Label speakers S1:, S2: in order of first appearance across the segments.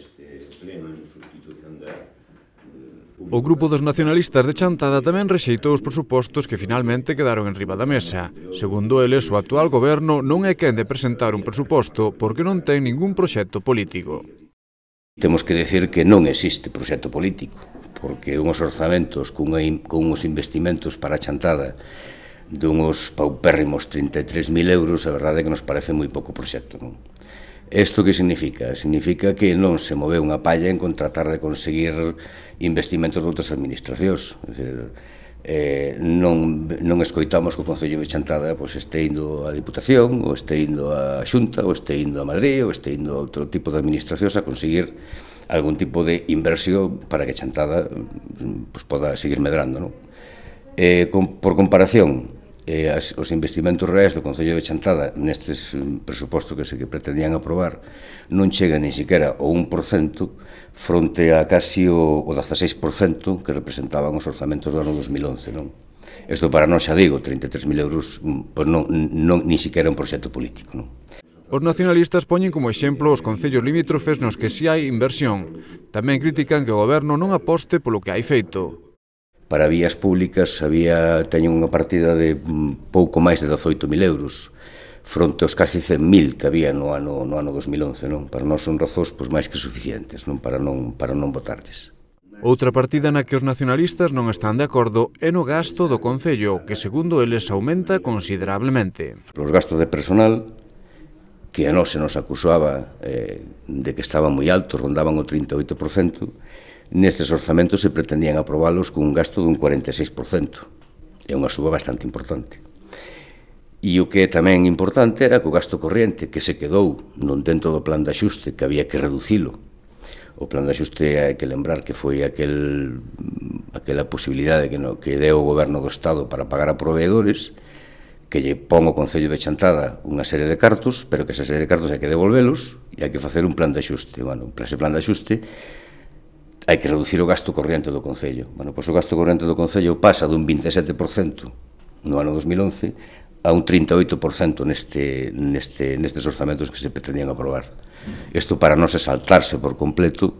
S1: este pleno en sustitución da eh, O grupo dos nacionalistas de Chantada tamén rexeitou os presupostos que finalmente quedaron en riba da mesa. Segundo eles, o actual goberno non é quen de presentar un presuposto porque non ten ningún proxecto político.
S2: Temos que decir que non existe proxecto político, porque unhos orzamentos con unhos investimentos para Chantada dunhos paupérrimos 33.000 euros, a verdade é que nos parece moi pouco proxecto. Non? Isto que significa? Significa que non se moveu unha palla en contratar de conseguir investimentos de outras administracións. É dicir, eh, non, non escoitamos que o Concello de Chantada pois, este indo a Diputación, ou este indo a Xunta, ou este indo a Madrid, ou este indo a outro tipo de administracións a conseguir algún tipo de inversión para que Chantada pois, poda seguir medrando. Non? Eh, con, por comparación, e as, os investimentos reais do Concello de Chantada nestes mm, presupostos que se que pretendían aprobar non chega nin siquiera o 1% fronte a casi o, o 16% que representaban os orzamentos do ano 2011, non? Isto para non xa digo, 33.000 euros, pois non, non, nin siquiera un proxecto político, non?
S1: Os nacionalistas poñen como exemplo os concellos limítrofes nos que si hai inversión. Tamén critican que o goberno non aposte polo que hai feito.
S2: Para vías públicas había teñen unha partida de mm, pouco máis de 18.000 euros fronte aos casi 100.000 que había no ano no ano 2011, non? Para nós son razóns pois máis que suficientes, non para non para non votarles.
S1: Outra partida na que os nacionalistas non están de acordo é no gasto do Concello, que segundo eles aumenta considerablemente.
S2: Os gastos de personal, que a nos se nos acusaba eh, de que estaban moi altos, rondaban o 38%, Nestes orzamentos se pretendían aprobalos cun gasto dun 46%. É unha suba bastante importante. E o que é tamén importante era que o gasto corriente que se quedou non dentro do plan de axuste que había que reducilo. O plan de axuste hai que lembrar que foi aquel aquela posibilidade que no que deu o goberno do estado para pagar a proveedores que lle pon o Concello de Chantada unha serie de cartos, pero que esa serie de cartos hai que devolvelos e hai que facer un plan de axuste. Bueno, ese plan de axuste hai que reducir o gasto corrente do Concello. Bueno, pois o gasto corrente do Concello pasa dun 27% no ano 2011 a un 38% neste, neste, nestes orzamentos que se pretendían aprobar. Isto para non se saltarse por completo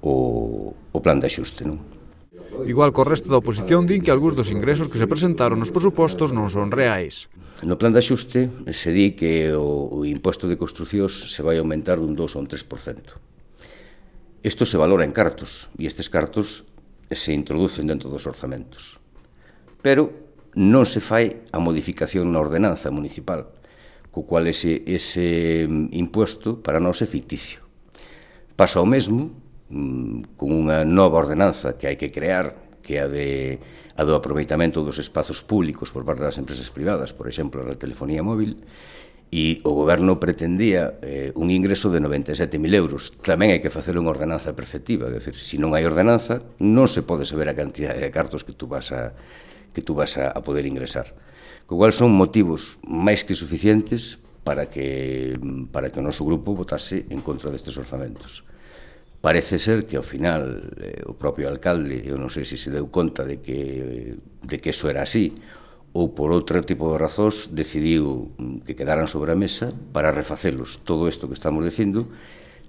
S2: o, o plan de axuste. Non?
S1: Igual co resto da oposición din que algúns dos ingresos que se presentaron nos presupostos non son reais. No plan
S2: de axuste se di que o, o imposto de construcións se vai aumentar dun 2 ou un 3%. Isto se valora en cartos, e estes cartos se introducen dentro dos orzamentos. Pero non se fai a modificación na ordenanza municipal, co cual ese, ese mm, imposto para non ser ficticio. Pasa o mesmo mm, con unha nova ordenanza que hai que crear, que é a, de, a do aproveitamento dos espazos públicos por parte das empresas privadas, por exemplo, a telefonía móvil, e o goberno pretendía eh, un ingreso de 97.000 euros. Tamén hai que facer unha ordenanza perceptiva, é dicir, se non hai ordenanza, non se pode saber a cantidad de cartos que tú vas a que tú vas a, a poder ingresar. Co cual son motivos máis que suficientes para que para que o noso grupo votase en contra destes orzamentos. Parece ser que ao final eh, o propio alcalde, eu non sei se se deu conta de que de que eso era así, ou por outro tipo de razóns decidiu mm, que quedaran sobre a mesa para refacelos. Todo isto que estamos dicindo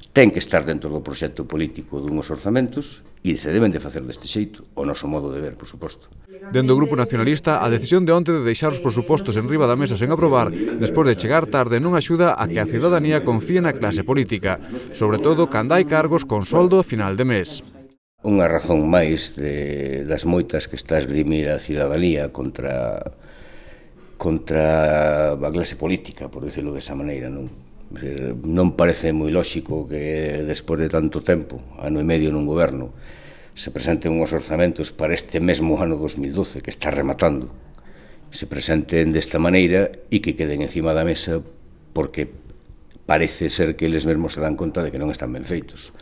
S2: ten que estar dentro do proxecto político dunhos orzamentos e se deben de facer deste xeito, o noso modo
S1: de ver, por suposto. Dende o Grupo Nacionalista, a decisión de onte de deixar os presupostos en riba da mesa sen aprobar, despois de chegar tarde, non axuda a que a cidadanía confíe na clase política, sobre todo cando hai cargos con soldo a final de mes.
S2: Unha razón máis de, das moitas que está a esgrimir a cidadanía contra contra a clase política, por decirlo desa esa maneira, non? Non parece moi lóxico que despois de tanto tempo, ano e medio nun goberno, se presenten unhos orzamentos para este mesmo ano 2012 que está rematando, se presenten desta maneira e que queden encima da mesa porque parece ser que eles mesmos se dan conta de que non están ben feitos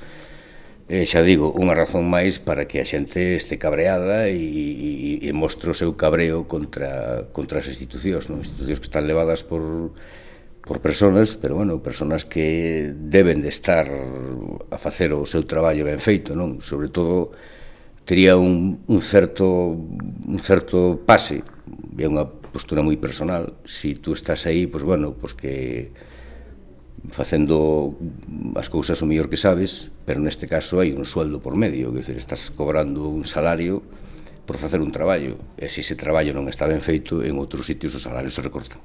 S2: eh, xa digo, unha razón máis para que a xente este cabreada e, e, e mostre o seu cabreo contra, contra as institucións, non? institucións que están levadas por, por personas, pero bueno, personas que deben de estar a facer o seu traballo ben feito, non? Sobre todo tería un, un certo un certo pase, é unha postura moi personal, se si tú estás aí, pois pues bueno, pois pues que facendo as cousas o mellor que sabes, pero neste caso hai un sueldo por medio, que dizer, estás cobrando un salario por facer un traballo, e se ese traballo non está ben feito, en outros sitios os salarios se recortan.